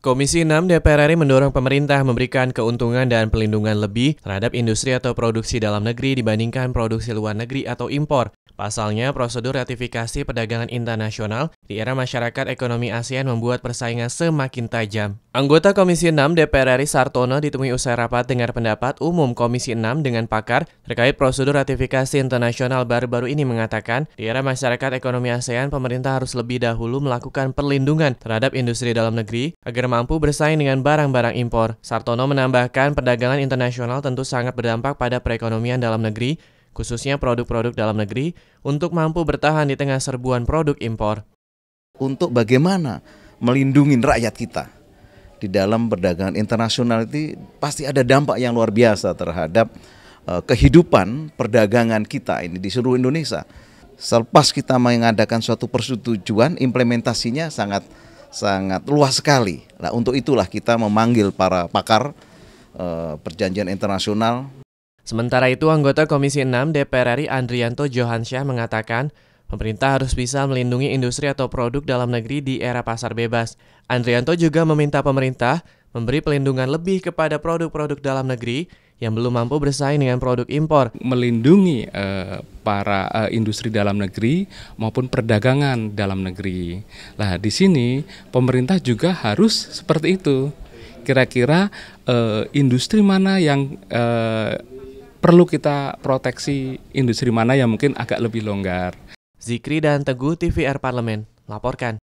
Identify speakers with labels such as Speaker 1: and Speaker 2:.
Speaker 1: Komisi 6 DPR RI mendorong pemerintah memberikan keuntungan dan pelindungan lebih terhadap industri atau produksi dalam negeri dibandingkan produksi luar negeri atau impor. Pasalnya, prosedur ratifikasi perdagangan internasional di era masyarakat ekonomi ASEAN membuat persaingan semakin tajam. Anggota Komisi 6 DPR RI Sartono ditemui usai rapat dengar pendapat umum Komisi 6 dengan pakar terkait prosedur ratifikasi internasional baru-baru ini mengatakan, di era masyarakat ekonomi ASEAN, pemerintah harus lebih dahulu melakukan perlindungan terhadap industri dalam negeri agar mampu bersaing dengan barang-barang impor. Sartono menambahkan perdagangan internasional tentu sangat berdampak pada perekonomian dalam negeri, khususnya produk-produk dalam negeri, untuk mampu bertahan di tengah serbuan produk impor.
Speaker 2: Untuk bagaimana melindungi rakyat kita, di dalam perdagangan internasional itu pasti ada dampak yang luar biasa terhadap uh, kehidupan perdagangan kita ini di seluruh Indonesia. Selepas kita mengadakan suatu persetujuan, implementasinya sangat sangat luas sekali. Nah, untuk itulah kita memanggil para pakar uh, perjanjian internasional.
Speaker 1: Sementara itu, anggota Komisi 6 DPR RI Andrianto Johansyah mengatakan, Pemerintah harus bisa melindungi industri atau produk dalam negeri di era pasar bebas. Andrianto juga meminta pemerintah memberi pelindungan lebih kepada produk-produk dalam negeri yang belum mampu bersaing dengan produk impor. Melindungi eh, para eh, industri dalam negeri
Speaker 3: maupun perdagangan dalam negeri. Nah, di sini pemerintah juga harus seperti itu. Kira-kira eh, industri mana yang eh, perlu kita proteksi, industri mana yang mungkin agak lebih longgar. Zikri dan Teguh TVR Parlemen laporkan.